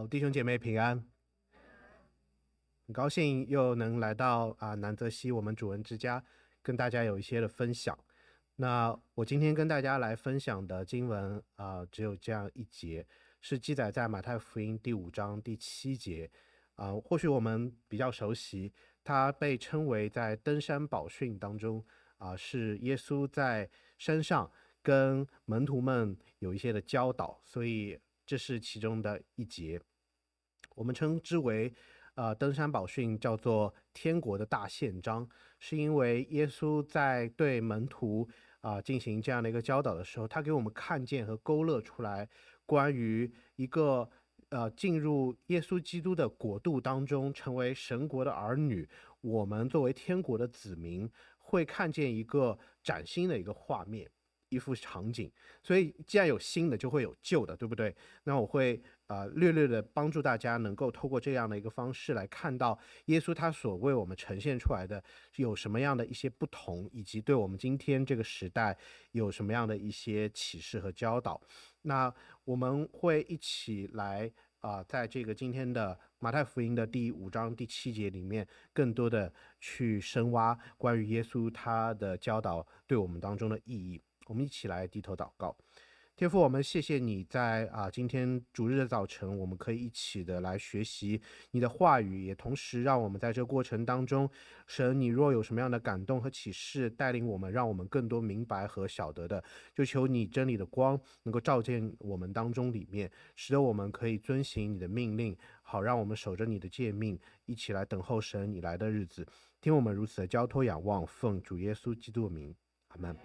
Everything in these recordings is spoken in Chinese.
好，弟兄姐妹平安，很高兴又能来到啊南泽西我们主人之家，跟大家有一些的分享。那我今天跟大家来分享的经文啊，只有这样一节，是记载在马太福音第五章第七节啊。或许我们比较熟悉，它被称为在登山宝训当中啊，是耶稣在山上跟门徒们有一些的教导，所以。这是其中的一节，我们称之为呃登山宝训，叫做《天国的大宪章》，是因为耶稣在对门徒啊进行这样的一个教导的时候，他给我们看见和勾勒出来，关于一个呃进入耶稣基督的国度当中，成为神国的儿女，我们作为天国的子民，会看见一个崭新的一个画面。一幅场景，所以既然有新的，就会有旧的，对不对？那我会啊，略略的帮助大家，能够透过这样的一个方式来看到耶稣他所为我们呈现出来的有什么样的一些不同，以及对我们今天这个时代有什么样的一些启示和教导。那我们会一起来啊，在这个今天的马太福音的第五章第七节里面，更多的去深挖关于耶稣他的教导对我们当中的意义。我们一起来低头祷告，天父，我们谢谢你在啊今天主日的早晨，我们可以一起的来学习你的话语，也同时让我们在这过程当中，神，你若有什么样的感动和启示，带领我们，让我们更多明白和晓得的，就求你真理的光能够照见我们当中里面，使得我们可以遵行你的命令，好让我们守着你的诫命，一起来等候神你来的日子。听我们如此的交托仰望，奉主耶稣基督的名，阿门。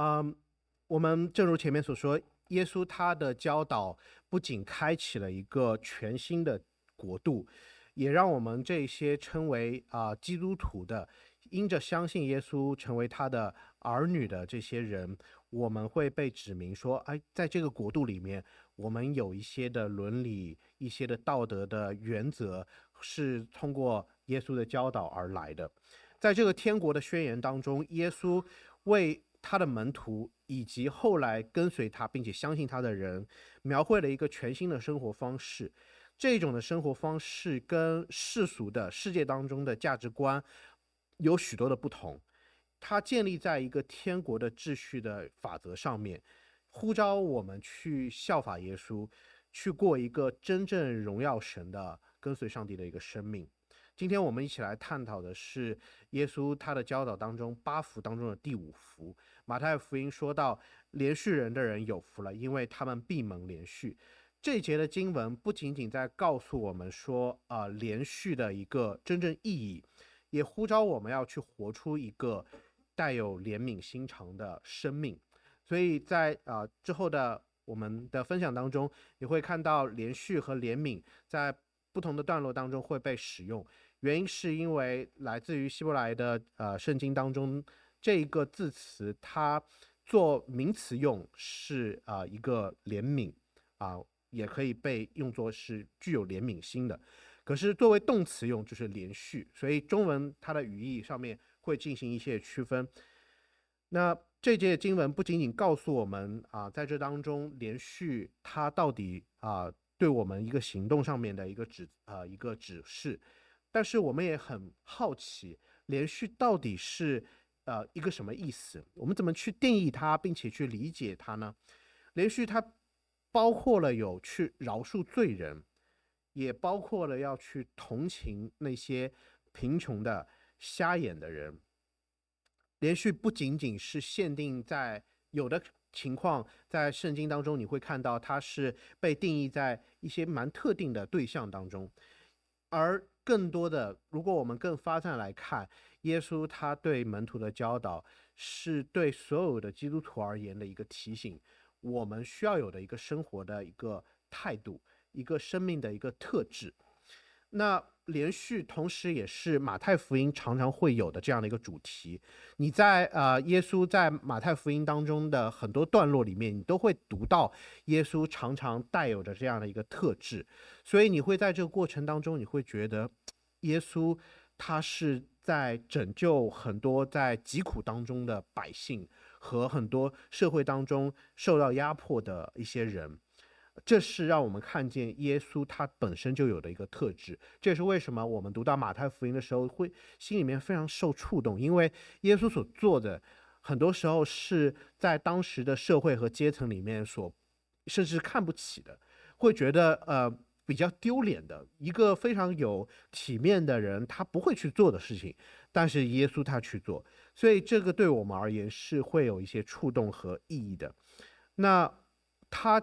嗯，我们正如前面所说，耶稣他的教导不仅开启了一个全新的国度，也让我们这些称为啊基督徒的，因着相信耶稣成为他的儿女的这些人，我们会被指明说，哎，在这个国度里面，我们有一些的伦理、一些的道德的原则是通过耶稣的教导而来的。在这个天国的宣言当中，耶稣为他的门徒以及后来跟随他并且相信他的人，描绘了一个全新的生活方式。这种的生活方式跟世俗的世界当中的价值观有许多的不同。它建立在一个天国的秩序的法则上面，呼召我们去效法耶稣，去过一个真正荣耀神的、跟随上帝的一个生命。今天我们一起来探讨的是耶稣他的教导当中八福当中的第五福，马太福音说到连续人的人有福了，因为他们闭门连续。这节的经文不仅仅在告诉我们说，呃，连续的一个真正意义，也呼召我们要去活出一个带有怜悯心肠的生命。所以在呃之后的我们的分享当中，你会看到连续和怜悯在不同的段落当中会被使用。原因是因为来自于希伯来的呃圣经当中这一个字词，它做名词用是啊一个怜悯啊，也可以被用作是具有怜悯心的。可是作为动词用就是连续，所以中文它的语义上面会进行一些区分。那这节经文不仅仅告诉我们啊，在这当中连续它到底啊对我们一个行动上面的一个指呃一个指示。但是我们也很好奇，连续到底是呃一个什么意思？我们怎么去定义它，并且去理解它呢？连续它包括了有去饶恕罪人，也包括了要去同情那些贫穷的、瞎眼的人。连续不仅仅是限定在有的情况，在圣经当中你会看到它是被定义在一些蛮特定的对象当中，而。更多的，如果我们更发散来看，耶稣他对门徒的教导，是对所有的基督徒而言的一个提醒，我们需要有的一个生活的一个态度，一个生命的一个特质。那。连续，同时，也是马太福音常常会有的这样的一个主题。你在呃，耶稣在马太福音当中的很多段落里面，你都会读到耶稣常常带有着这样的一个特质。所以你会在这个过程当中，你会觉得耶稣他是在拯救很多在疾苦当中的百姓和很多社会当中受到压迫的一些人。这是让我们看见耶稣他本身就有的一个特质，这也是为什么我们读到马太福音的时候会心里面非常受触动，因为耶稣所做的很多时候是在当时的社会和阶层里面所甚至看不起的，会觉得呃比较丢脸的一个非常有体面的人他不会去做的事情，但是耶稣他去做，所以这个对我们而言是会有一些触动和意义的。那他。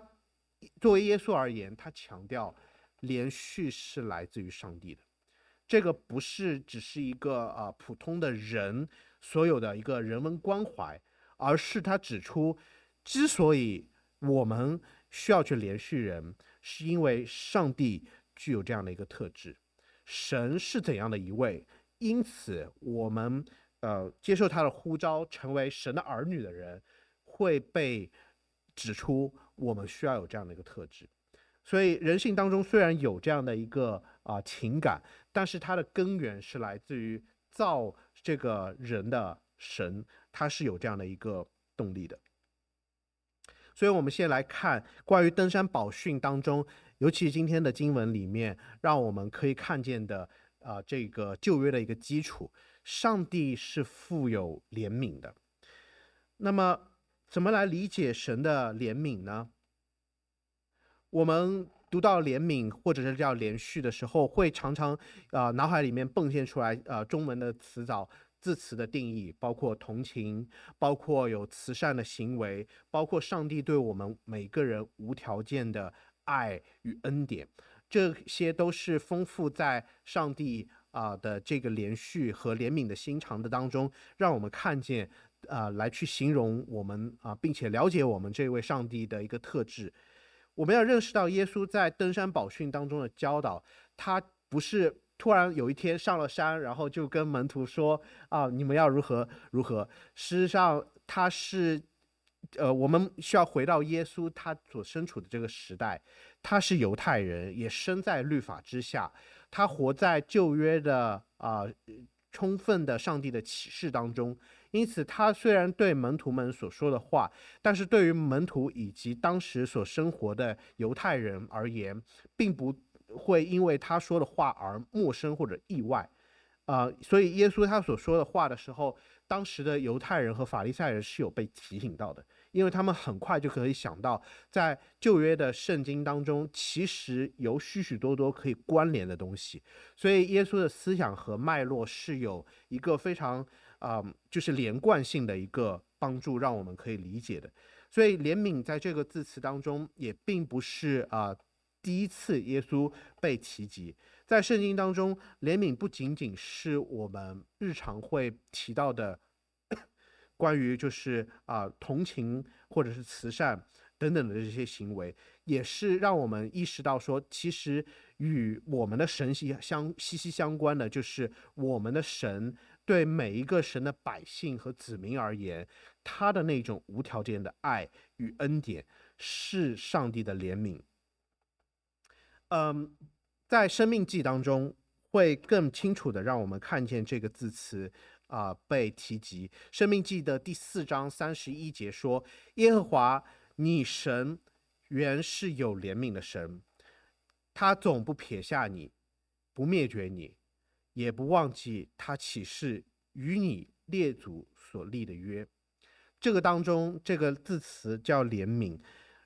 作为耶稣而言，他强调连续是来自于上帝的，这个不是只是一个呃普通的人所有的一个人文关怀，而是他指出，之所以我们需要去连续人，是因为上帝具有这样的一个特质，神是怎样的一位，因此我们呃接受他的呼召，成为神的儿女的人，会被指出。我们需要有这样的一个特质，所以人性当中虽然有这样的一个啊情感，但是它的根源是来自于造这个人的神，它是有这样的一个动力的。所以，我们先来看关于登山宝训当中，尤其今天的经文里面，让我们可以看见的啊这个旧约的一个基础，上帝是富有怜悯的。那么。怎么来理解神的怜悯呢？我们读到怜悯或者是叫连续的时候，会常常，呃，脑海里面迸现出来，呃，中文的词藻。字词的定义，包括同情，包括有慈善的行为，包括上帝对我们每个人无条件的爱与恩典，这些都是丰富在上帝啊的这个连续和怜悯的心肠的当中，让我们看见。啊，来去形容我们啊，并且了解我们这位上帝的一个特质。我们要认识到耶稣在登山宝训当中的教导，他不是突然有一天上了山，然后就跟门徒说：“啊，你们要如何如何。”事实上，他是呃，我们需要回到耶稣他所身处的这个时代。他是犹太人，也生在律法之下，他活在旧约的啊，充分的上帝的启示当中。因此，他虽然对门徒们所说的话，但是对于门徒以及当时所生活的犹太人而言，并不会因为他说的话而陌生或者意外，啊，所以耶稣他所说的话的时候，当时的犹太人和法利赛人是有被提醒到的，因为他们很快就可以想到，在旧约的圣经当中，其实有许许多多可以关联的东西，所以耶稣的思想和脉络是有一个非常。啊，就是连贯性的一个帮助，让我们可以理解的。所以，怜悯在这个字词当中也并不是啊第一次耶稣被提及。在圣经当中，怜悯不仅仅是我们日常会提到的关于就是啊同情或者是慈善等等的这些行为，也是让我们意识到说，其实与我们的神息相息息相关的，就是我们的神。对每一个神的百姓和子民而言，他的那种无条件的爱与恩典是上帝的怜悯。嗯，在《生命记》当中会更清楚的让我们看见这个字词啊被提及，《生命记》的第四章三十一节说：“耶和华你神原是有怜悯的神，他总不撇下你，不灭绝你。”也不忘记他起誓与你列祖所立的约，这个当中这个字词叫怜悯，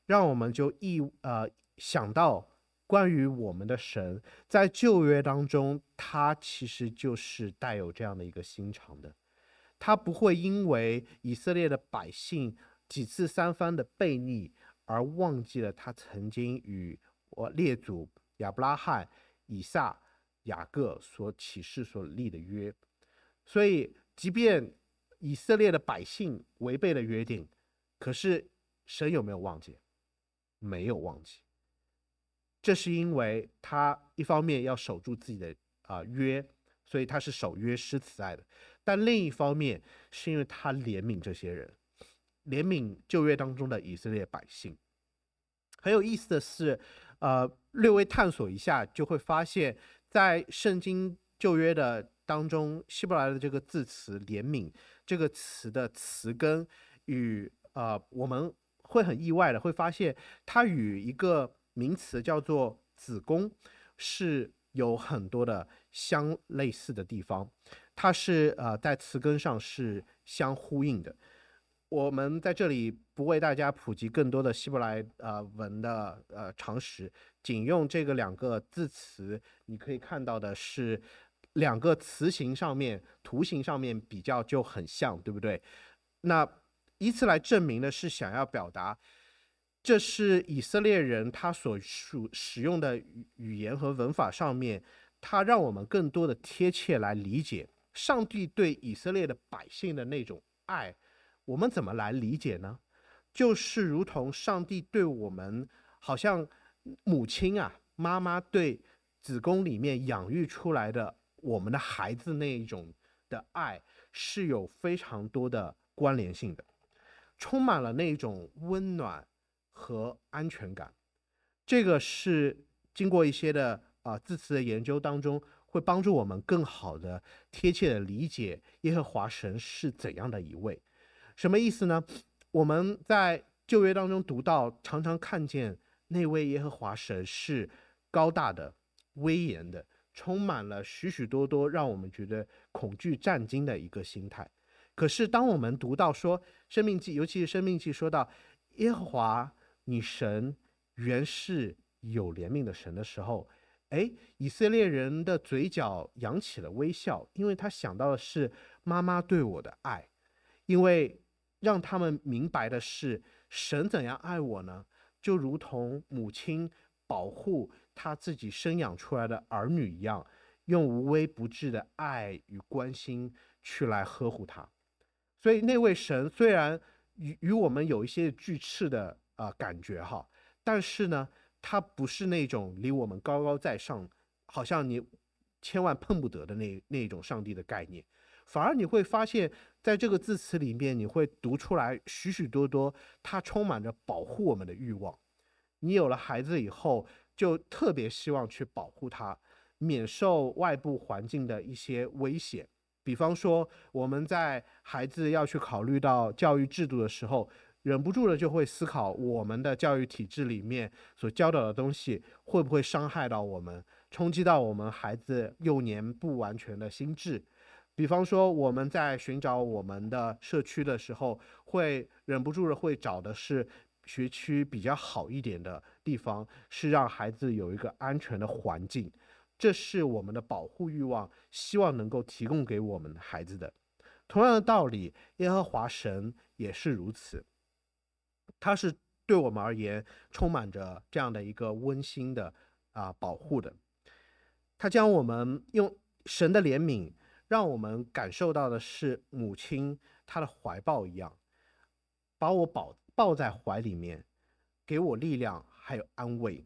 让我们就意呃想到关于我们的神在旧约当中，他其实就是带有这样的一个心肠的，他不会因为以色列的百姓几次三番的悖逆而忘记了他曾经与我列祖亚伯拉罕、以撒。雅各所启示所立的约，所以即便以色列的百姓违背了约定，可是神有没有忘记？没有忘记。这是因为他一方面要守住自己的啊约，所以他是守约施慈爱的；但另一方面，是因为他怜悯这些人，怜悯旧约当中的以色列百姓。很有意思的是，呃，略微探索一下就会发现。在圣经旧约的当中，希伯来的这个字词“怜悯”这个词的词根，与呃我们会很意外的会发现，它与一个名词叫做“子宫”是有很多的相类似的地方，它是呃在词根上是相呼应的。我们在这里不为大家普及更多的希伯来呃文的呃常识，仅用这个两个字词，你可以看到的是两个词形上面、图形上面比较就很像，对不对？那以此来证明的是，想要表达这是以色列人他所属使用的语语言和文法上面，他让我们更多的贴切来理解上帝对以色列的百姓的那种爱。我们怎么来理解呢？就是如同上帝对我们，好像母亲啊，妈妈对子宫里面养育出来的我们的孩子那一种的爱，是有非常多的关联性的，充满了那一种温暖和安全感。这个是经过一些的啊字词的研究当中，会帮助我们更好的贴切的理解耶和华神是怎样的一位。什么意思呢？我们在旧约当中读到，常常看见那位耶和华神是高大的、威严的，充满了许许多多让我们觉得恐惧战惊的一个心态。可是，当我们读到说《生命记》，尤其是《生命记》说到耶和华你神原是有怜悯的神的时候，哎，以色列人的嘴角扬起了微笑，因为他想到的是妈妈对我的爱，因为。让他们明白的是，神怎样爱我呢？就如同母亲保护他自己生养出来的儿女一样，用无微不至的爱与关心去来呵护他。所以那位神虽然与与我们有一些巨赤的啊感觉哈，但是呢，他不是那种离我们高高在上，好像你千万碰不得的那那种上帝的概念，反而你会发现。在这个字词里面，你会读出来许许多多，它充满着保护我们的欲望。你有了孩子以后，就特别希望去保护他，免受外部环境的一些危险。比方说，我们在孩子要去考虑到教育制度的时候，忍不住的就会思考，我们的教育体制里面所教导的东西，会不会伤害到我们，冲击到我们孩子幼年不完全的心智。比方说，我们在寻找我们的社区的时候，会忍不住的会找的是学区比较好一点的地方，是让孩子有一个安全的环境，这是我们的保护欲望，希望能够提供给我们孩子的。同样的道理，耶和华神也是如此，他是对我们而言充满着这样的一个温馨的啊保护的，他将我们用神的怜悯。让我们感受到的是母亲她的怀抱一样，把我抱抱在怀里面，给我力量，还有安慰。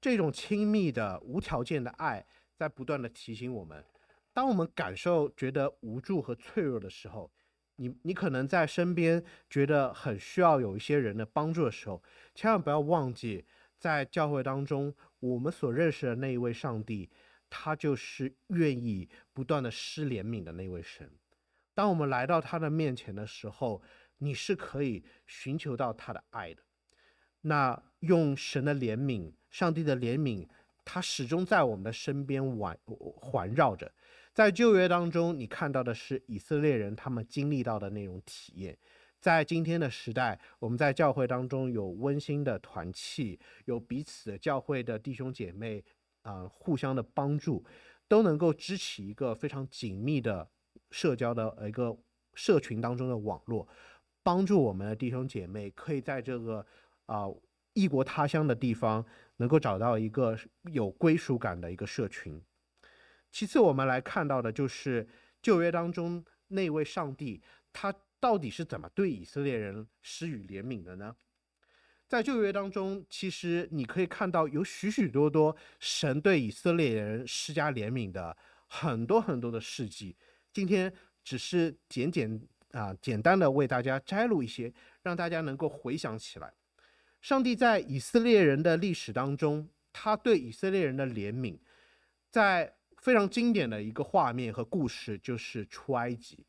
这种亲密的无条件的爱，在不断的提醒我们：，当我们感受觉得无助和脆弱的时候，你你可能在身边觉得很需要有一些人的帮助的时候，千万不要忘记，在教会当中我们所认识的那一位上帝。他就是愿意不断的施怜悯的那位神。当我们来到他的面前的时候，你是可以寻求到他的爱的。那用神的怜悯，上帝的怜悯，他始终在我们的身边环环绕着。在旧约当中，你看到的是以色列人他们经历到的那种体验。在今天的时代，我们在教会当中有温馨的团契，有彼此的教会的弟兄姐妹。啊，互相的帮助都能够支起一个非常紧密的社交的一个社群当中的网络，帮助我们的弟兄姐妹可以在这个啊异国他乡的地方能够找到一个有归属感的一个社群。其次，我们来看到的就是旧约当中那位上帝，他到底是怎么对以色列人施予怜悯的呢？在旧约当中，其实你可以看到有许许多多神对以色列人施加怜悯的很多很多的事迹。今天只是简简啊简单的为大家摘录一些，让大家能够回想起来，上帝在以色列人的历史当中，他对以色列人的怜悯，在非常经典的一个画面和故事，就是出埃及。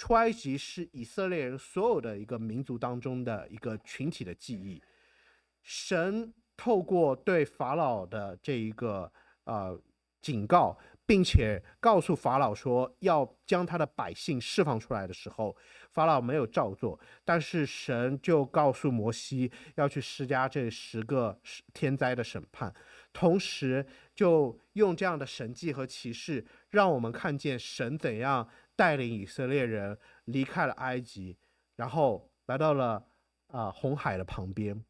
出埃及是以色列人所有的一个民族当中的一个群体的记忆。神透过对法老的这一个呃警告，并且告诉法老说要将他的百姓释放出来的时候，法老没有照做，但是神就告诉摩西要去施加这十个天灾的审判，同时就用这样的神迹和骑士让我们看见神怎样。带领以色列人离开了埃及，然后来到了啊红海的旁边，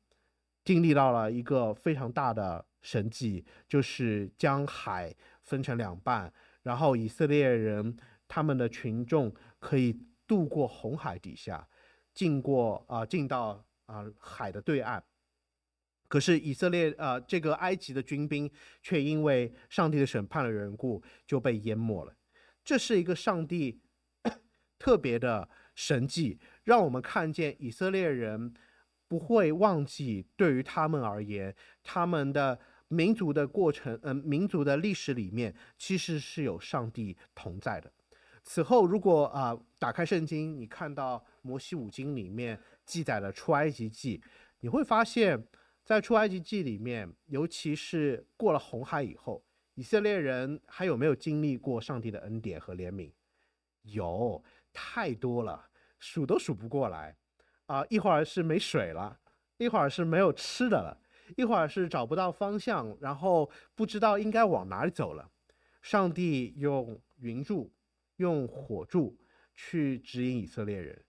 经历到了一个非常大的神迹，就是将海分成两半，然后以色列人他们的群众可以渡过红海底下，进过啊进到啊海的对岸。可是以色列啊这个埃及的军兵却因为上帝的审判的缘故就被淹没了。这是一个上帝 特别的神迹，让我们看见以色列人不会忘记，对于他们而言，他们的民族的过程，呃，民族的历史里面，其实是有上帝同在的。此后，如果啊，打开圣经，你看到摩西五经里面记载了出埃及记，你会发现在出埃及记里面，尤其是过了红海以后。以色列人还有没有经历过上帝的恩典和怜悯？有，太多了，数都数不过来。啊，一会儿是没水了，一会儿是没有吃的了，一会儿是找不到方向，然后不知道应该往哪里走了。上帝用云柱，用火柱去指引以色列人。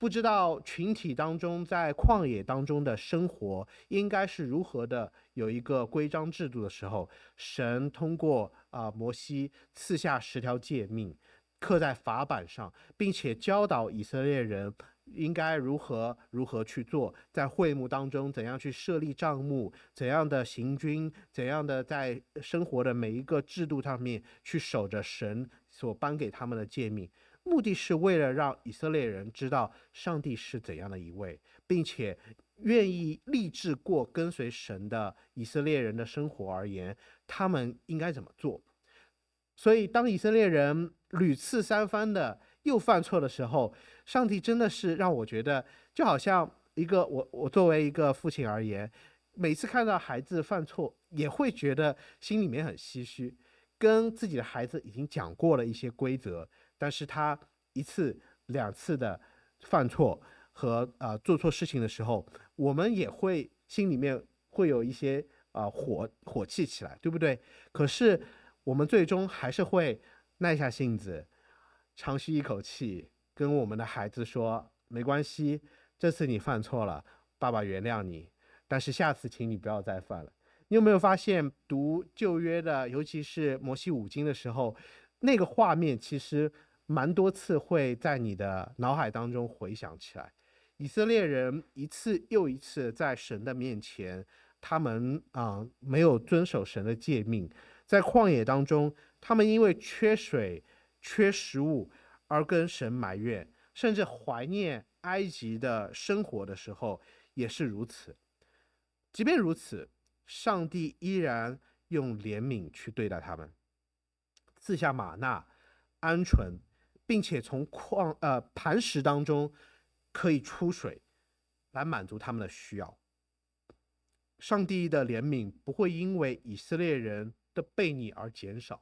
不知道群体当中在旷野当中的生活应该是如何的，有一个规章制度的时候，神通过啊摩西赐下十条诫命，刻在法板上，并且教导以色列人应该如何如何去做，在会幕当中怎样去设立账目，怎样的行军，怎样的在生活的每一个制度上面去守着神所颁给他们的诫命。目的是为了让以色列人知道上帝是怎样的一位，并且愿意立志过跟随神的以色列人的生活而言，他们应该怎么做。所以，当以色列人屡次三番的又犯错的时候，上帝真的是让我觉得，就好像一个我我作为一个父亲而言，每次看到孩子犯错，也会觉得心里面很唏嘘，跟自己的孩子已经讲过了一些规则。但是他一次两次的犯错和呃做错事情的时候，我们也会心里面会有一些啊火火气起来，对不对？可是我们最终还是会耐下性子，长吸一口气，跟我们的孩子说：没关系，这次你犯错了，爸爸原谅你，但是下次请你不要再犯了。你有没有发现读旧约的，尤其是摩西五经的时候，那个画面其实。蛮多次会在你的脑海当中回想起来，以色列人一次又一次在神的面前，他们啊没有遵守神的诫命，在旷野当中，他们因为缺水、缺食物而跟神埋怨，甚至怀念埃及的生活的时候也是如此。即便如此，上帝依然用怜悯去对待他们，赐下玛纳、鹌鹑。并且从矿呃磐石当中可以出水，来满足他们的需要。上帝的怜悯不会因为以色列人的悖逆而减少，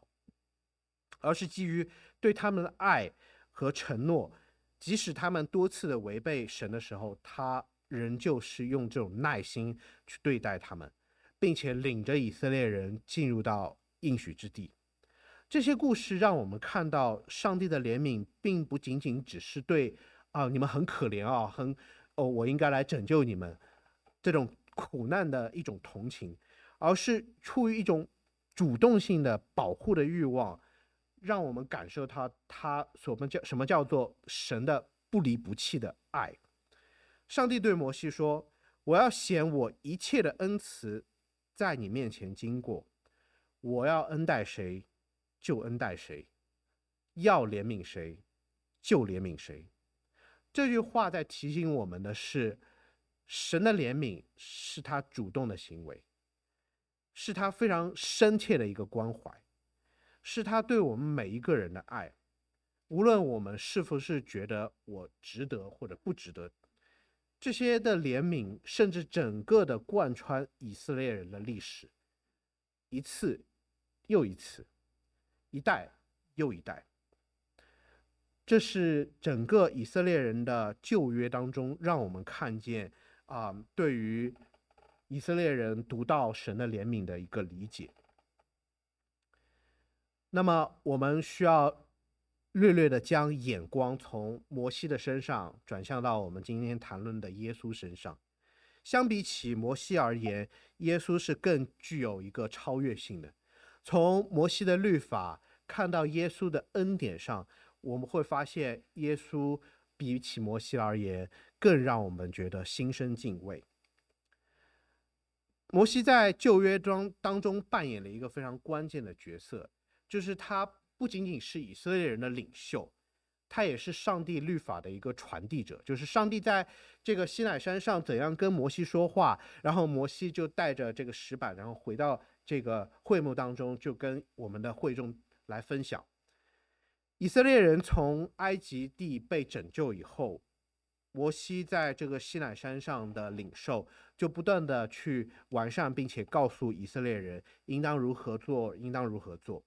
而是基于对他们的爱和承诺。即使他们多次的违背神的时候，他仍旧是用这种耐心去对待他们，并且领着以色列人进入到应许之地。这些故事让我们看到，上帝的怜悯并不仅仅只是对啊你们很可怜啊，很哦我应该来拯救你们这种苦难的一种同情，而是出于一种主动性的保护的欲望，让我们感受他他所们叫什么叫做神的不离不弃的爱。上帝对摩西说：“我要显我一切的恩慈，在你面前经过，我要恩待谁。”救恩待谁，要怜悯谁，就怜悯谁。这句话在提醒我们的是，神的怜悯是他主动的行为，是他非常深切的一个关怀，是他对我们每一个人的爱。无论我们是否是觉得我值得或者不值得，这些的怜悯甚至整个的贯穿以色列人的历史，一次又一次。一代又一代，这是整个以色列人的旧约当中，让我们看见啊，对于以色列人读到神的怜悯的一个理解。那么，我们需要略略的将眼光从摩西的身上转向到我们今天谈论的耶稣身上。相比起摩西而言，耶稣是更具有一个超越性的。从摩西的律法看到耶稣的恩典上，我们会发现耶稣比起摩西而言，更让我们觉得心生敬畏。摩西在旧约中当中扮演了一个非常关键的角色，就是他不仅仅是以色列人的领袖，他也是上帝律法的一个传递者，就是上帝在这个西奈山上怎样跟摩西说话，然后摩西就带着这个石板，然后回到。这个会幕当中，就跟我们的会众来分享，以色列人从埃及地被拯救以后，摩西在这个西奈山上的领受，就不断的去完善，并且告诉以色列人应当如何做，应当如何做。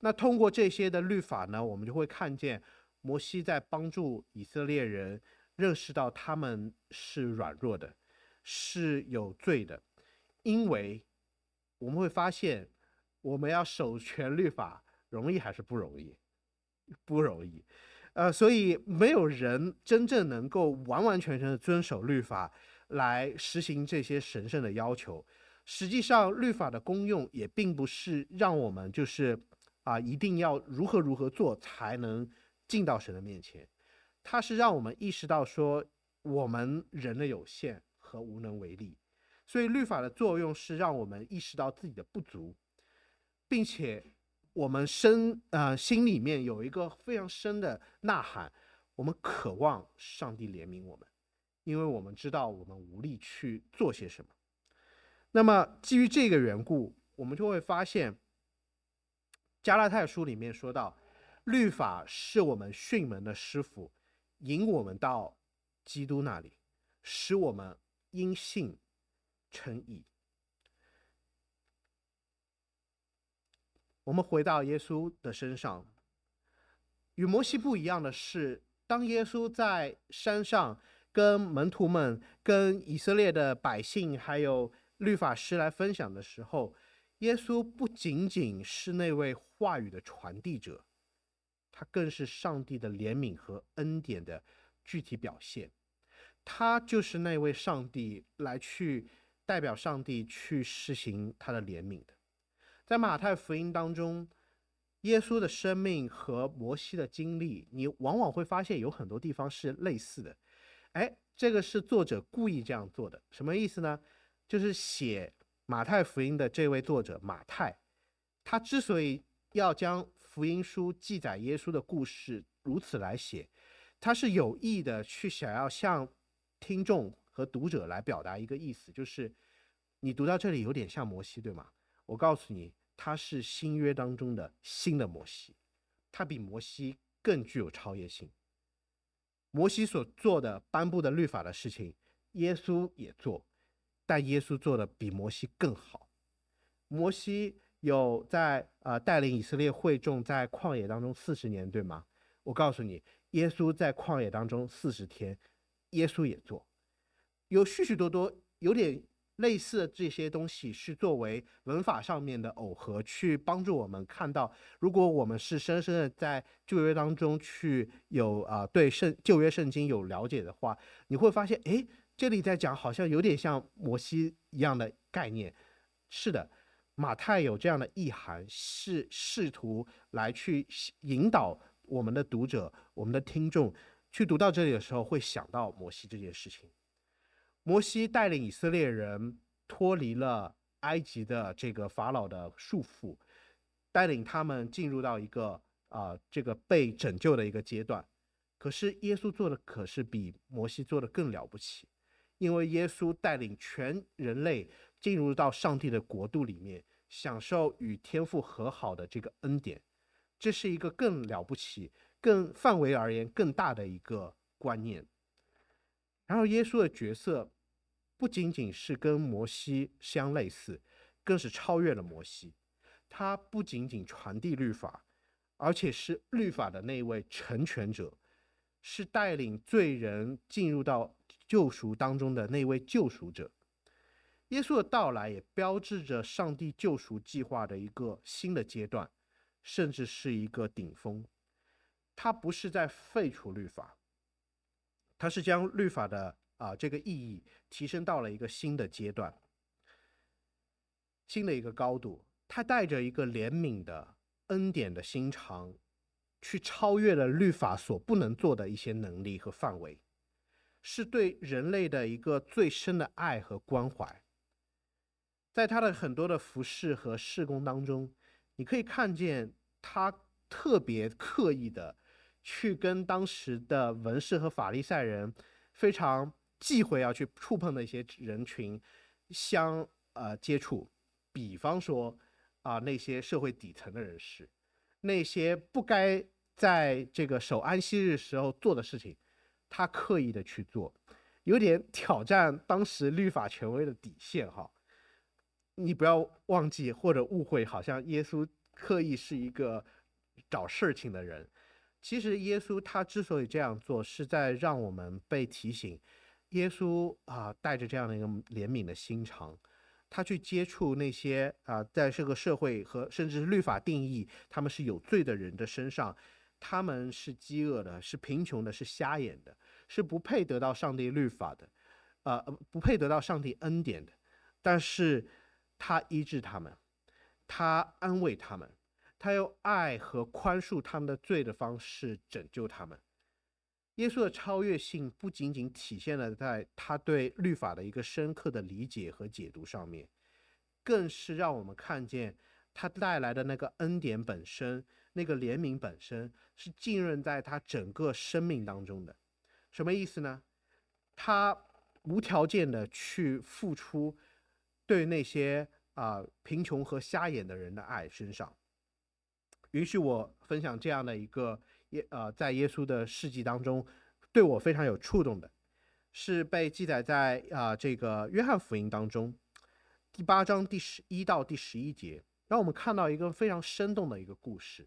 那通过这些的律法呢，我们就会看见摩西在帮助以色列人认识到他们是软弱的，是有罪的，因为。我们会发现，我们要守全律法容易还是不容易？不容易。呃，所以没有人真正能够完完全全的遵守律法来实行这些神圣的要求。实际上，律法的功用也并不是让我们就是啊一定要如何如何做才能进到神的面前。它是让我们意识到说我们人的有限和无能为力。所以律法的作用是让我们意识到自己的不足，并且我们深呃心里面有一个非常深的呐喊，我们渴望上帝怜悯我们，因为我们知道我们无力去做些什么。那么基于这个缘故，我们就会发现加拉太书里面说到，律法是我们训门的师傅，引我们到基督那里，使我们因信。乘以我们回到耶稣的身上，与摩西不一样的是，当耶稣在山上跟门徒们、跟以色列的百姓、还有律法师来分享的时候，耶稣不仅仅是那位话语的传递者，他更是上帝的怜悯和恩典的具体表现，他就是那位上帝来去。代表上帝去施行他的怜悯的，在马太福音当中，耶稣的生命和摩西的经历，你往往会发现有很多地方是类似的。哎，这个是作者故意这样做的，什么意思呢？就是写马太福音的这位作者马太，他之所以要将福音书记载耶稣的故事如此来写，他是有意的去想要向听众。和读者来表达一个意思，就是你读到这里有点像摩西，对吗？我告诉你，他是新约当中的新的摩西，他比摩西更具有超越性。摩西所做的、颁布的律法的事情，耶稣也做，但耶稣做的比摩西更好。摩西有在呃带领以色列会众在旷野当中四十年，对吗？我告诉你，耶稣在旷野当中四十天，耶稣也做。有许许多多有点类似的这些东西，是作为文法上面的耦合，去帮助我们看到，如果我们是深深的在旧约当中去有啊对圣旧约圣经有了解的话，你会发现，哎，这里在讲好像有点像摩西一样的概念。是的，马太有这样的意涵，是试图来去引导我们的读者、我们的听众，去读到这里的时候会想到摩西这件事情。摩西带领以色列人脱离了埃及的这个法老的束缚，带领他们进入到一个啊这个被拯救的一个阶段。可是耶稣做的可是比摩西做的更了不起，因为耶稣带领全人类进入到上帝的国度里面，享受与天父和好的这个恩典，这是一个更了不起、更范围而言更大的一个观念。然后耶稣的角色。不仅仅是跟摩西相类似，更是超越了摩西。他不仅仅传递律法，而且是律法的那位成全者，是带领罪人进入到救赎当中的那位救赎者。耶稣的到来也标志着上帝救赎计划的一个新的阶段，甚至是一个顶峰。他不是在废除律法，他是将律法的。啊，这个意义提升到了一个新的阶段，新的一个高度。他带着一个怜悯的恩典的心肠，去超越了律法所不能做的一些能力和范围，是对人类的一个最深的爱和关怀。在他的很多的服饰和事工当中，你可以看见他特别刻意的去跟当时的文士和法利赛人非常。忌讳要去触碰的一些人群，相呃接触，比方说啊那些社会底层的人士，那些不该在这个守安息日时候做的事情，他刻意的去做，有点挑战当时律法权威的底线哈。你不要忘记或者误会，好像耶稣刻意是一个找事情的人。其实耶稣他之所以这样做，是在让我们被提醒。耶稣啊，带着这样的一个怜悯的心肠，他去接触那些啊，在这个社会和甚至是律法定义他们是有罪的人的身上，他们是饥饿的，是贫穷的，是瞎眼的，是不配得到上帝律法的，啊，不配得到上帝恩典的。但是，他医治他们，他安慰他们，他用爱和宽恕他们的罪的方式拯救他们。耶稣的超越性不仅仅体现了在他对律法的一个深刻的理解和解读上面，更是让我们看见他带来的那个恩典本身、那个怜悯本身是浸润在他整个生命当中的。什么意思呢？他无条件的去付出对那些啊贫穷和瞎眼的人的爱，身上。允许我分享这样的一个。耶，呃，在耶稣的事迹当中，对我非常有触动的，是被记载在啊这个约翰福音当中第八章第十一到第十一节，让我们看到一个非常生动的一个故事。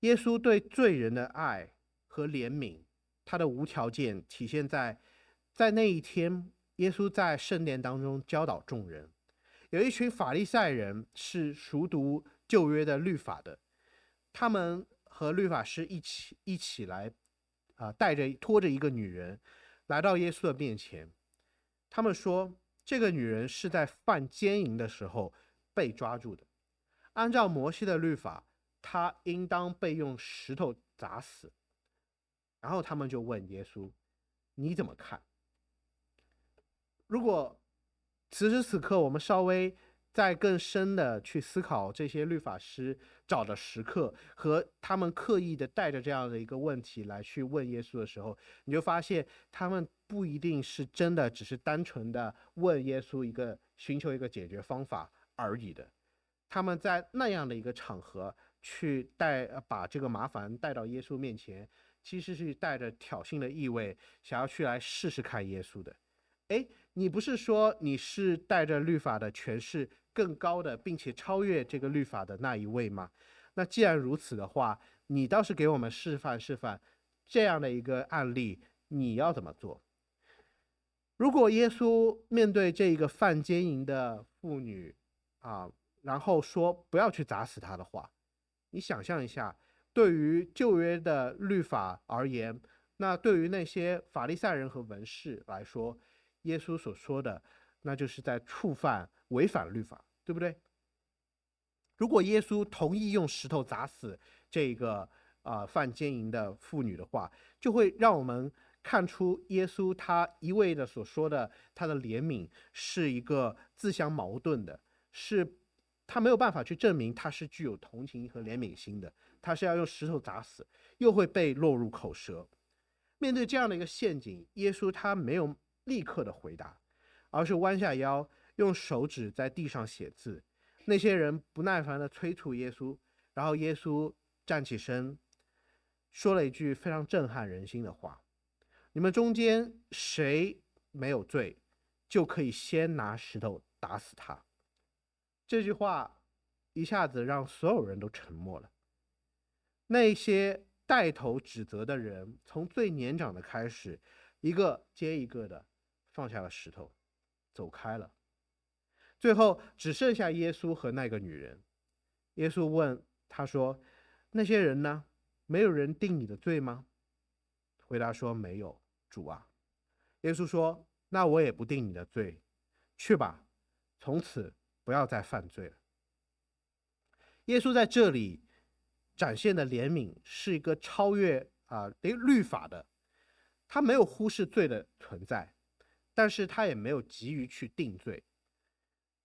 耶稣对罪人的爱和怜悯，他的无条件体现在在那一天，耶稣在圣殿当中教导众人，有一群法利赛人是熟读旧约的律法的，他们。和律法师一起一起来，啊，带着拖着一个女人，来到耶稣的面前。他们说，这个女人是在犯奸淫的时候被抓住的。按照摩西的律法，她应当被用石头砸死。然后他们就问耶稣：“你怎么看？”如果此时此刻我们稍微，在更深的去思考这些律法师找的时刻和他们刻意的带着这样的一个问题来去问耶稣的时候，你就发现他们不一定是真的，只是单纯的问耶稣一个寻求一个解决方法而已的。他们在那样的一个场合去带把这个麻烦带到耶稣面前，其实是带着挑衅的意味，想要去来试试看耶稣的。哎，你不是说你是带着律法的诠释？更高的，并且超越这个律法的那一位嘛？那既然如此的话，你倒是给我们示范示范这样的一个案例，你要怎么做？如果耶稣面对这一个犯奸淫的妇女啊，然后说不要去砸死她的话，你想象一下，对于旧约的律法而言，那对于那些法利赛人和文士来说，耶稣所说的，那就是在触犯。违反了律法，对不对？如果耶稣同意用石头砸死这个啊犯奸淫的妇女的话，就会让我们看出耶稣他一味的所说的他的怜悯是一个自相矛盾的，是他没有办法去证明他是具有同情和怜悯心的。他是要用石头砸死，又会被落入口舌。面对这样的一个陷阱，耶稣他没有立刻的回答，而是弯下腰。用手指在地上写字，那些人不耐烦的催促耶稣，然后耶稣站起身，说了一句非常震撼人心的话：“你们中间谁没有罪，就可以先拿石头打死他。”这句话一下子让所有人都沉默了。那些带头指责的人，从最年长的开始，一个接一个的放下了石头，走开了。最后只剩下耶稣和那个女人。耶稣问他说：“那些人呢？没有人定你的罪吗？”回答说：“没有，主啊。”耶稣说：“那我也不定你的罪，去吧，从此不要再犯罪了。”耶稣在这里展现的怜悯是一个超越啊，连律法的。他没有忽视罪的存在，但是他也没有急于去定罪。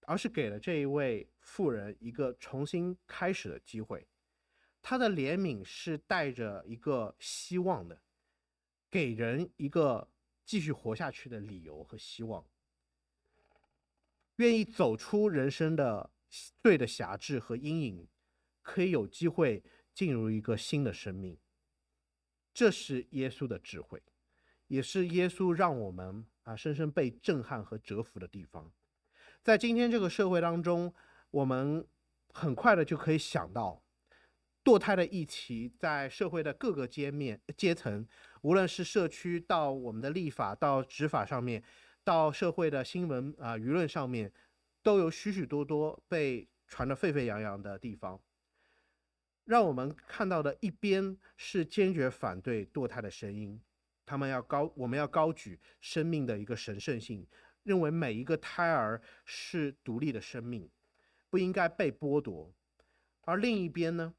而是给了这一位富人一个重新开始的机会，他的怜悯是带着一个希望的，给人一个继续活下去的理由和希望，愿意走出人生的罪的辖制和阴影，可以有机会进入一个新的生命。这是耶稣的智慧，也是耶稣让我们啊深深被震撼和折服的地方。在今天这个社会当中，我们很快的就可以想到，堕胎的议题在社会的各个街面阶层，无论是社区到我们的立法到执法上面，到社会的新闻啊舆论上面，都有许许多多被传得沸沸扬扬的地方。让我们看到的一边是坚决反对堕胎的声音，他们要高，我们要高举生命的一个神圣性。认为每一个胎儿是独立的生命，不应该被剥夺。而另一边呢，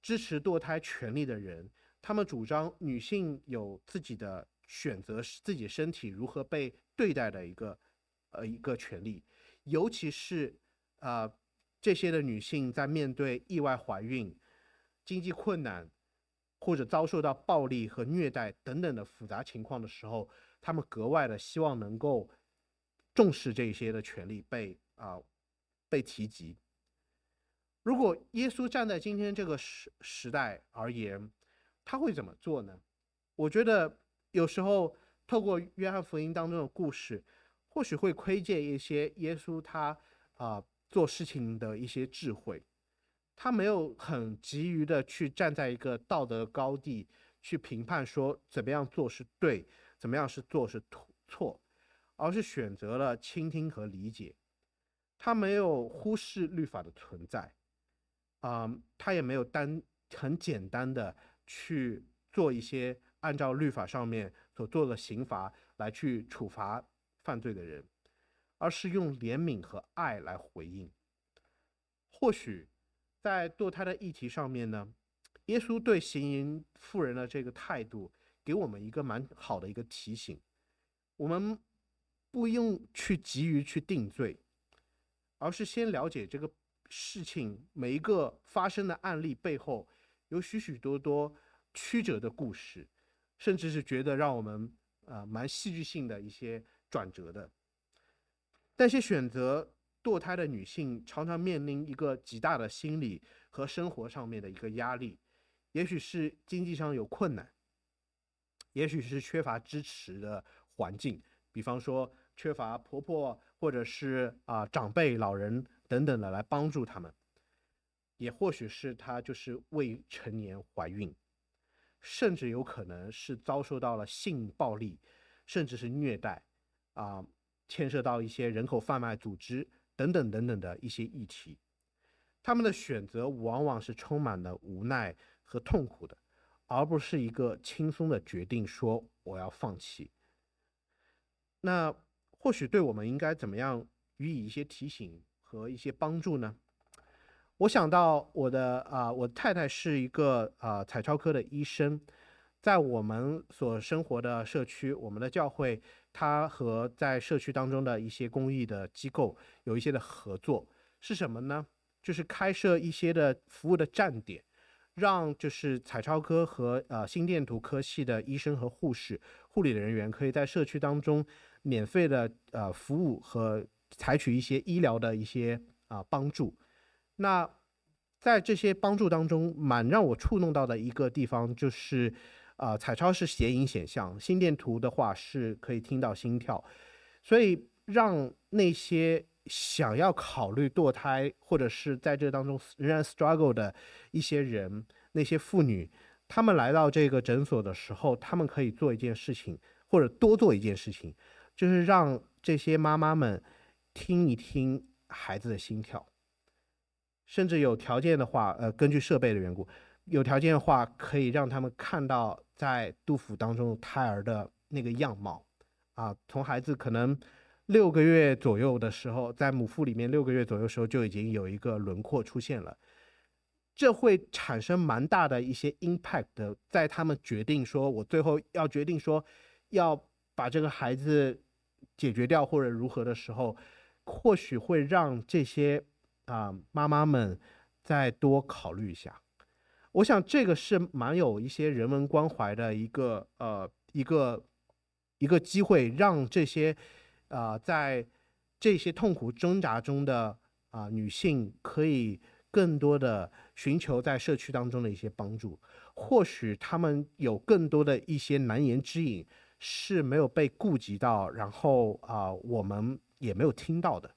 支持堕胎权利的人，他们主张女性有自己的选择，自己身体如何被对待的一个，呃，一个权利。尤其是啊，这些的女性在面对意外怀孕、经济困难或者遭受到暴力和虐待等等的复杂情况的时候，她们格外的希望能够。重视这些的权利被啊被提及。如果耶稣站在今天这个时时代而言，他会怎么做呢？我觉得有时候透过约翰福音当中的故事，或许会窥见一些耶稣他啊做事情的一些智慧。他没有很急于的去站在一个道德高地去评判说怎么样做是对，怎么样是做是错。而是选择了倾听和理解，他没有忽视律法的存在，啊，他也没有单很简单的去做一些按照律法上面所做的刑罚来去处罚犯罪的人，而是用怜悯和爱来回应。或许在堕胎的议题上面呢，耶稣对行淫妇人的这个态度，给我们一个蛮好的一个提醒，我们。不用去急于去定罪，而是先了解这个事情每一个发生的案例背后有许许多多曲折的故事，甚至是觉得让我们呃蛮戏剧性的一些转折的。那些选择堕胎的女性常常面临一个极大的心理和生活上面的一个压力，也许是经济上有困难，也许是缺乏支持的环境，比方说。缺乏婆婆或者是啊长辈、老人等等的来帮助他们，也或许是她就是未成年怀孕，甚至有可能是遭受到了性暴力，甚至是虐待，啊，牵涉到一些人口贩卖组织等等等等的一些议题，他们的选择往往是充满了无奈和痛苦的，而不是一个轻松的决定说我要放弃。那。或许对我们应该怎么样予以一些提醒和一些帮助呢？我想到我的啊，我太太是一个啊彩超科的医生，在我们所生活的社区，我们的教会，他和在社区当中的一些公益的机构有一些的合作是什么呢？就是开设一些的服务的站点，让就是彩超科和呃心电图科系的医生和护士、护理的人员可以在社区当中。免费的呃服务和采取一些医疗的一些啊帮助，那在这些帮助当中，蛮让我触动到的一个地方就是，呃彩超是显影显像，心电图的话是可以听到心跳，所以让那些想要考虑堕胎或者是在这当中仍然 struggle 的一些人，那些妇女，他们来到这个诊所的时候，他们可以做一件事情，或者多做一件事情。就是让这些妈妈们听一听孩子的心跳，甚至有条件的话，呃，根据设备的缘故，有条件的话可以让他们看到在杜甫当中胎儿的那个样貌啊。从孩子可能六个月左右的时候，在母腹里面六个月左右时候就已经有一个轮廓出现了，这会产生蛮大的一些 impact 的，在他们决定说，我最后要决定说要。把这个孩子解决掉或者如何的时候，或许会让这些啊妈妈们再多考虑一下。我想这个是蛮有一些人文关怀的一个呃一个一个机会，让这些啊在这些痛苦挣扎中的啊女性可以更多的寻求在社区当中的一些帮助，或许他们有更多的一些难言之隐。是没有被顾及到，然后啊，我们也没有听到的，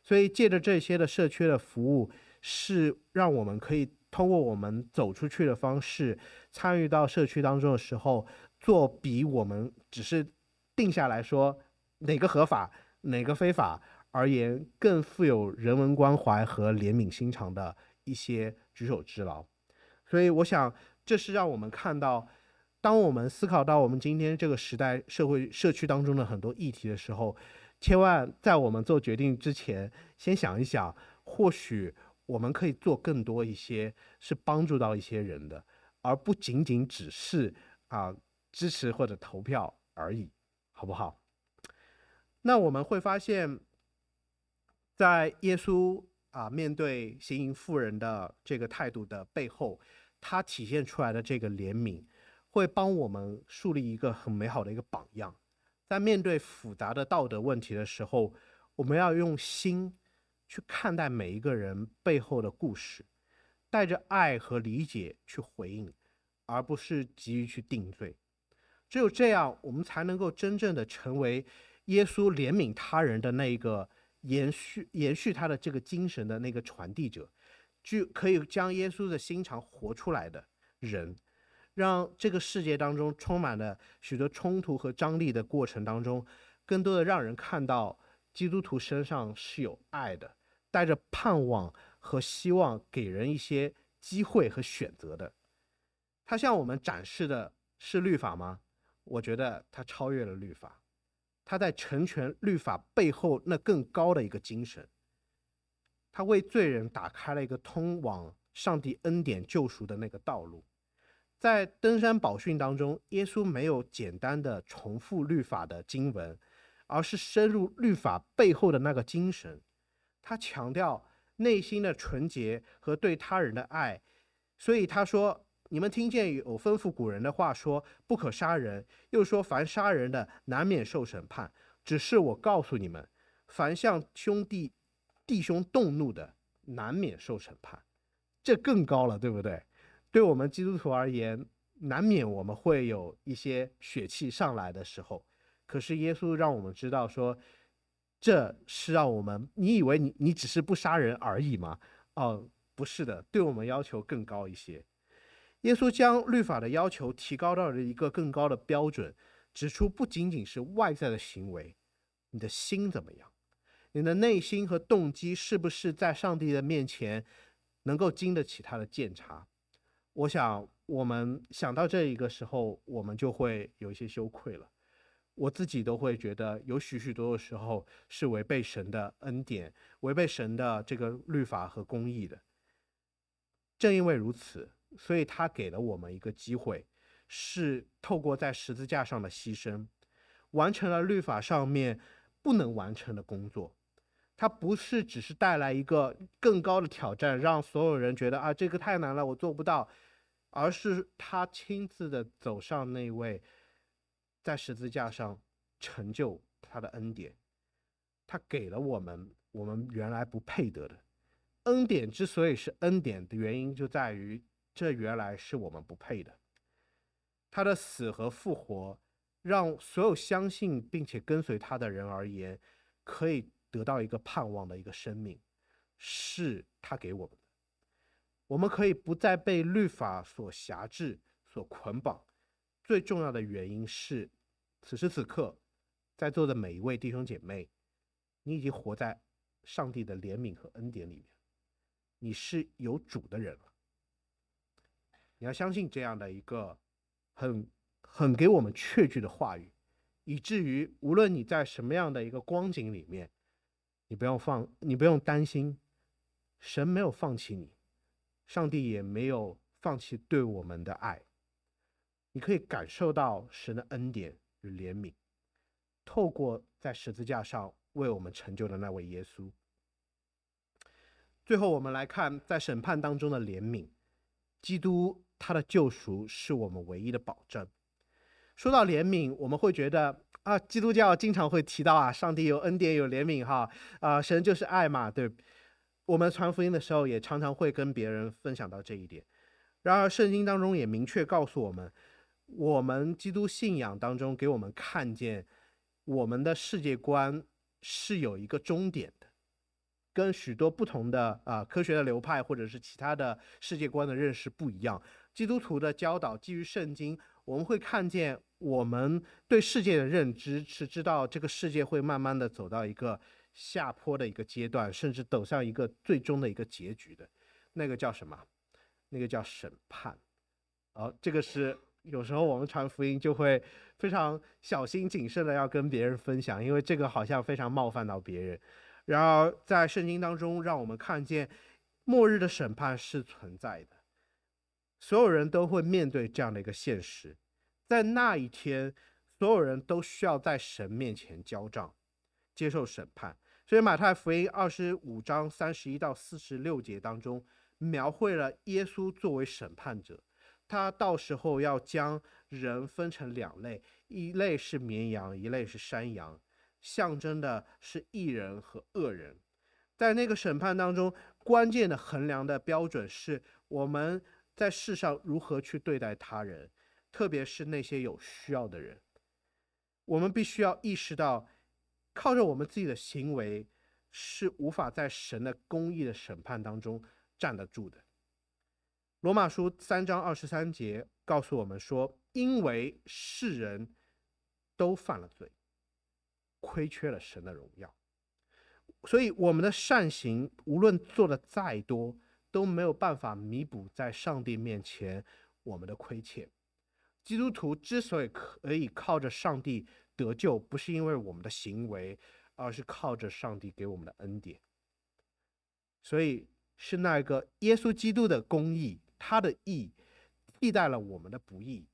所以借着这些的社区的服务，是让我们可以通过我们走出去的方式，参与到社区当中的时候，做比我们只是定下来说哪个合法、哪个非法而言，更富有人文关怀和怜悯心肠的一些举手之劳，所以我想，这是让我们看到。当我们思考到我们今天这个时代社会社区当中的很多议题的时候，千万在我们做决定之前，先想一想，或许我们可以做更多一些是帮助到一些人的，而不仅仅只是啊支持或者投票而已，好不好？那我们会发现，在耶稣啊面对行淫妇人的这个态度的背后，他体现出来的这个怜悯。会帮我们树立一个很美好的一个榜样，在面对复杂的道德问题的时候，我们要用心去看待每一个人背后的故事，带着爱和理解去回应，而不是急于去定罪。只有这样，我们才能够真正的成为耶稣怜悯他人的那一个延续、延续他的这个精神的那个传递者，就可以将耶稣的心肠活出来的人。让这个世界当中充满了许多冲突和张力的过程当中，更多的让人看到基督徒身上是有爱的，带着盼望和希望，给人一些机会和选择的。他向我们展示的是律法吗？我觉得他超越了律法，他在成全律法背后那更高的一个精神。他为罪人打开了一个通往上帝恩典救赎的那个道路。在登山宝训当中，耶稣没有简单的重复律法的经文，而是深入律法背后的那个精神。他强调内心的纯洁和对他人的爱，所以他说：“你们听见有吩咐古人的话说，不可杀人；又说，凡杀人的难免受审判。只是我告诉你们，凡向兄弟、弟兄动怒的，难免受审判。这更高了，对不对？”对我们基督徒而言，难免我们会有一些血气上来的时候。可是耶稣让我们知道说，这是让我们你以为你你只是不杀人而已吗？哦，不是的，对我们要求更高一些。耶稣将律法的要求提高到了一个更高的标准，指出不仅仅是外在的行为，你的心怎么样？你的内心和动机是不是在上帝的面前能够经得起他的检查？我想，我们想到这一个时候，我们就会有一些羞愧了。我自己都会觉得，有许许多多的时候是违背神的恩典、违背神的这个律法和公义的。正因为如此，所以他给了我们一个机会，是透过在十字架上的牺牲，完成了律法上面不能完成的工作。它不是只是带来一个更高的挑战，让所有人觉得啊，这个太难了，我做不到。而是他亲自的走上那位，在十字架上成就他的恩典，他给了我们我们原来不配得的恩典。之所以是恩典的原因，就在于这原来是我们不配的。他的死和复活，让所有相信并且跟随他的人而言，可以得到一个盼望的一个生命，是他给我们我们可以不再被律法所辖制、所捆绑。最重要的原因是，此时此刻，在座的每一位弟兄姐妹，你已经活在上帝的怜悯和恩典里面，你是有主的人了。你要相信这样的一个很很给我们确据的话语，以至于无论你在什么样的一个光景里面，你不用放，你不用担心，神没有放弃你。上帝也没有放弃对我们的爱，你可以感受到神的恩典与怜悯，透过在十字架上为我们成就的那位耶稣。最后，我们来看在审判当中的怜悯，基督他的救赎是我们唯一的保证。说到怜悯，我们会觉得啊，基督教经常会提到啊，上帝有恩典有怜悯哈啊，神就是爱嘛，对。我们传福音的时候，也常常会跟别人分享到这一点。然而，圣经当中也明确告诉我们，我们基督信仰当中给我们看见，我们的世界观是有一个终点的，跟许多不同的啊科学的流派或者是其他的世界观的认识不一样。基督徒的教导基于圣经，我们会看见我们对世界的认知是知道这个世界会慢慢的走到一个。下坡的一个阶段，甚至走向一个最终的一个结局的，那个叫什么？那个叫审判。哦，这个是有时候我们传福音就会非常小心谨慎的要跟别人分享，因为这个好像非常冒犯到别人。然而在圣经当中，让我们看见末日的审判是存在的，所有人都会面对这样的一个现实，在那一天，所有人都需要在神面前交账，接受审判。所以马太福音二十五章三十一到四十六节当中，描绘了耶稣作为审判者，他到时候要将人分成两类，一类是绵羊，一类是山羊，象征的是义人和恶人。在那个审判当中，关键的衡量的标准是我们在世上如何去对待他人，特别是那些有需要的人。我们必须要意识到。靠着我们自己的行为，是无法在神的公义的审判当中站得住的。罗马书三章二十三节告诉我们说：“因为世人都犯了罪，亏缺了神的荣耀，所以我们的善行无论做的再多，都没有办法弥补在上帝面前我们的亏欠。”基督徒之所以可以靠着上帝。得救不是因为我们的行为，而是靠着上帝给我们的恩典。所以是那个耶稣基督的公义，他的义替代了我们的不义，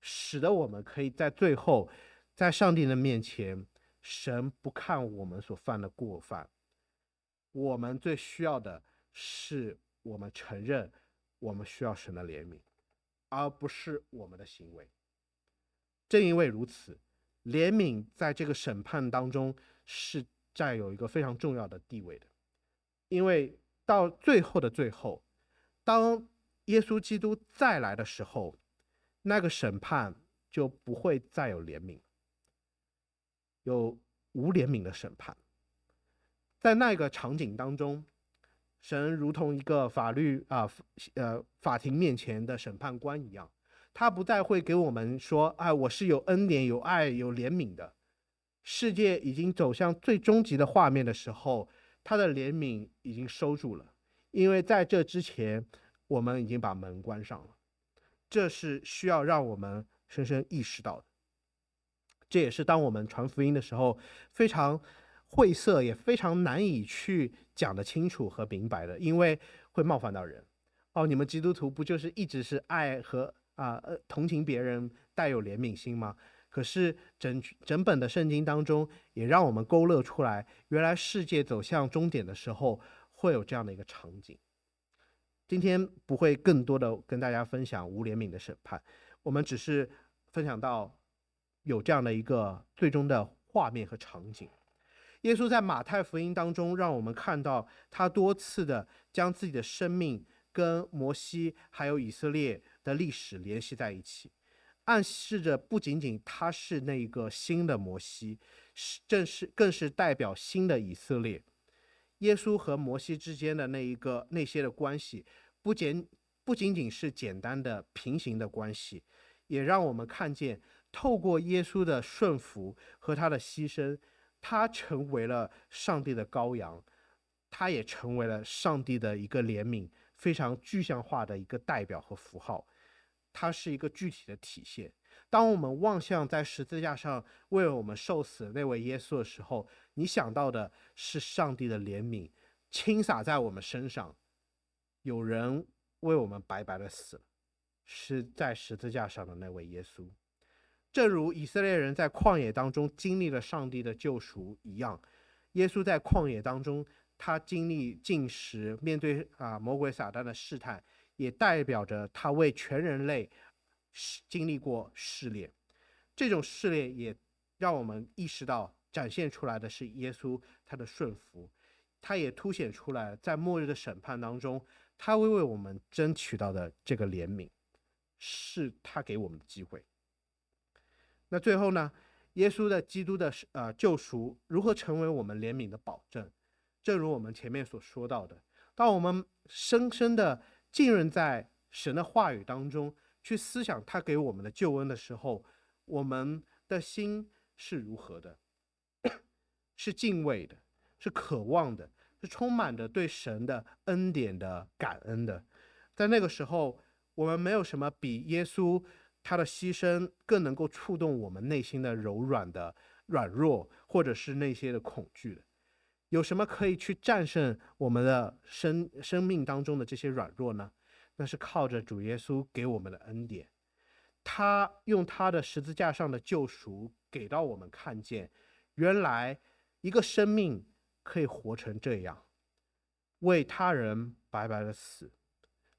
使得我们可以在最后，在上帝的面前，神不看我们所犯的过犯。我们最需要的是我们承认，我们需要神的怜悯，而不是我们的行为。正因为如此。怜悯在这个审判当中是占有一个非常重要的地位的，因为到最后的最后，当耶稣基督再来的时候，那个审判就不会再有怜悯有无怜悯的审判。在那个场景当中，神如同一个法律啊，呃，法庭面前的审判官一样。他不再会给我们说：“哎，我是有恩典、有爱、有怜悯的。”世界已经走向最终极的画面的时候，他的怜悯已经收住了，因为在这之前，我们已经把门关上了。这是需要让我们深深意识到的。这也是当我们传福音的时候非常晦涩，也非常难以去讲得清楚和明白的，因为会冒犯到人。哦，你们基督徒不就是一直是爱和？啊，呃，同情别人带有怜悯心吗？可是，整整本的圣经当中，也让我们勾勒出来，原来世界走向终点的时候会有这样的一个场景。今天不会更多的跟大家分享无怜悯的审判，我们只是分享到有这样的一个最终的画面和场景。耶稣在马太福音当中，让我们看到他多次的将自己的生命跟摩西还有以色列。的历史联系在一起，暗示着不仅仅他是那一个新的摩西，是正是更是代表新的以色列。耶稣和摩西之间的那一个那些的关系，不仅不仅仅是简单的平行的关系，也让我们看见，透过耶稣的顺服和他的牺牲，他成为了上帝的羔羊，他也成为了上帝的一个怜悯。非常具象化的一个代表和符号，它是一个具体的体现。当我们望向在十字架上为我们受死那位耶稣的时候，你想到的是上帝的怜悯倾洒在我们身上，有人为我们白白的死了，是在十字架上的那位耶稣。正如以色列人在旷野当中经历了上帝的救赎一样，耶稣在旷野当中。他经历进食，面对啊魔鬼撒旦的试探，也代表着他为全人类是经历过试炼。这种试炼也让我们意识到，展现出来的是耶稣他的顺服，他也凸显出来，在末日的审判当中，他会为我们争取到的这个怜悯，是他给我们的机会。那最后呢？耶稣的基督的呃救赎如何成为我们怜悯的保证？正如我们前面所说到的，当我们深深的浸润在神的话语当中，去思想他给我们的救恩的时候，我们的心是如何的？是敬畏的，是渴望的，是充满着对神的恩典的感恩的。在那个时候，我们没有什么比耶稣他的牺牲更能够触动我们内心的柔软的软弱，或者是那些的恐惧的。有什么可以去战胜我们的生生命当中的这些软弱呢？那是靠着主耶稣给我们的恩典，他用他的十字架上的救赎给到我们，看见原来一个生命可以活成这样，为他人白白的死，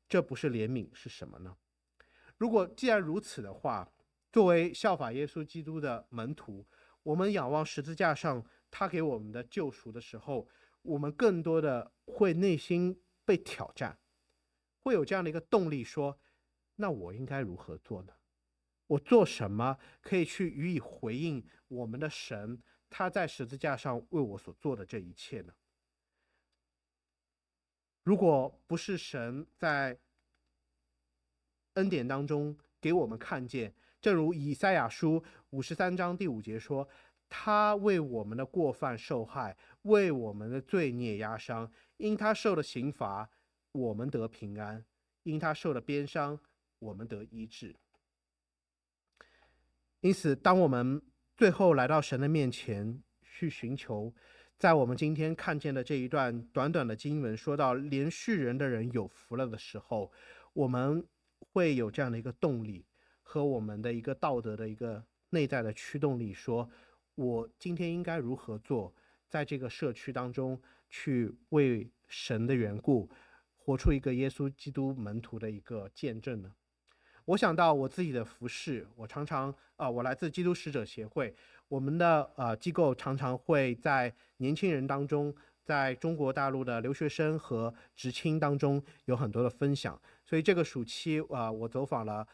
这不是怜悯是什么呢？如果既然如此的话，作为效法耶稣基督的门徒，我们仰望十字架上。他给我们的救赎的时候，我们更多的会内心被挑战，会有这样的一个动力：说，那我应该如何做呢？我做什么可以去予以回应我们的神？他在十字架上为我所做的这一切呢？如果不是神在恩典当中给我们看见，正如以赛亚书五十三章第五节说。他为我们的过犯受害，为我们的罪孽压伤；因他受了刑罚，我们得平安；因他受了鞭伤，我们得医治。因此，当我们最后来到神的面前去寻求，在我们今天看见的这一段短短的经文说到“连续人的人有福了”的时候，我们会有这样的一个动力和我们的一个道德的一个内在的驱动力说。我今天应该如何做，在这个社区当中去为神的缘故，活出一个耶稣基督门徒的一个见证呢？我想到我自己的服饰，我常常啊，我来自基督使者协会，我们的呃机构常常会在年轻人当中，在中国大陆的留学生和知青当中有很多的分享，所以这个暑期啊，我走访了。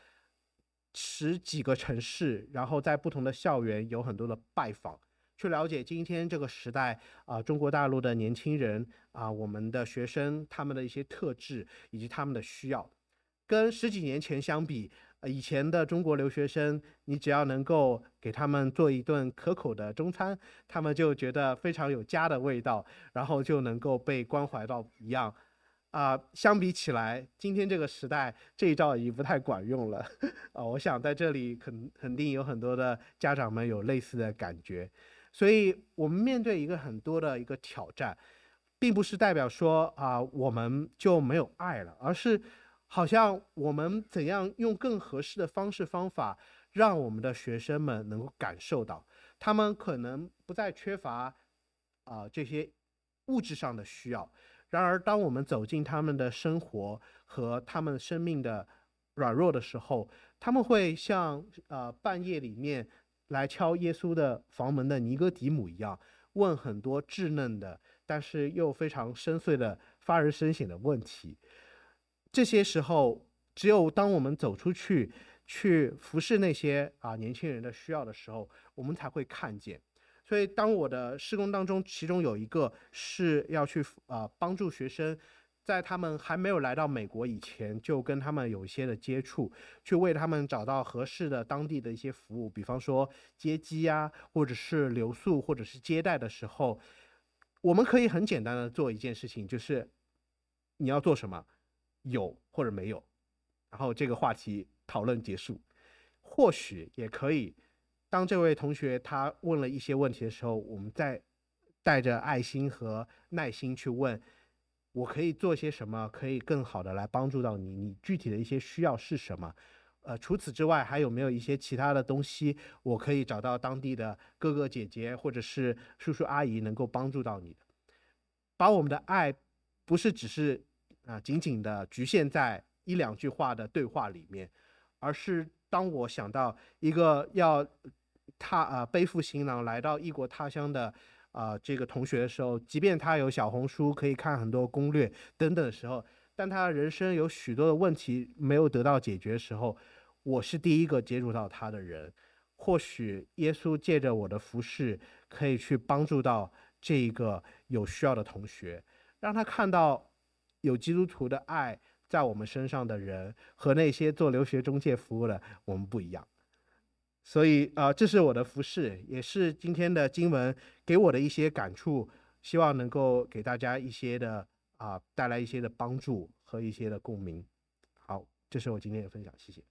十几个城市，然后在不同的校园有很多的拜访，去了解今天这个时代啊，中国大陆的年轻人啊，我们的学生他们的一些特质以及他们的需要，跟十几年前相比，以前的中国留学生，你只要能够给他们做一顿可口的中餐，他们就觉得非常有家的味道，然后就能够被关怀到一样。啊，相比起来，今天这个时代这一招已经不太管用了 啊！我想在这里肯肯定有很多的家长们有类似的感觉，所以我们面对一个很多的一个挑战，并不是代表说啊我们就没有爱了，而是好像我们怎样用更合适的方式方法，让我们的学生们能够感受到，他们可能不再缺乏啊这些物质上的需要。然而，当我们走进他们的生活和他们生命的软弱的时候，他们会像呃半夜里面来敲耶稣的房门的尼哥底母一样，问很多稚嫩的，但是又非常深邃的、发人深省的问题。这些时候，只有当我们走出去，去服侍那些啊年轻人的需要的时候，我们才会看见。所以，当我的施工当中，其中有一个是要去呃帮助学生，在他们还没有来到美国以前，就跟他们有一些的接触，去为他们找到合适的当地的一些服务，比方说接机呀，或者是留宿，或者是接待的时候，我们可以很简单的做一件事情，就是你要做什么，有或者没有，然后这个话题讨论结束，或许也可以。当这位同学他问了一些问题的时候，我们再带着爱心和耐心去问，我可以做些什么，可以更好的来帮助到你。你具体的一些需要是什么？呃，除此之外，还有没有一些其他的东西，我可以找到当地的哥哥姐姐或者是叔叔阿姨能够帮助到你的？把我们的爱，不是只是啊，仅仅的局限在一两句话的对话里面，而是当我想到一个要。他啊，背负行囊来到异国他乡的啊这个同学的时候，即便他有小红书可以看很多攻略等等的时候，但他人生有许多的问题没有得到解决的时候，我是第一个接触到他的人。或许耶稣借着我的服饰，可以去帮助到这一个有需要的同学，让他看到有基督徒的爱在我们身上的人，和那些做留学中介服务的我们不一样。所以啊，这是我的服饰，也是今天的经文给我的一些感触，希望能够给大家一些的啊，带来一些的帮助和一些的共鸣。好，这是我今天的分享，谢谢。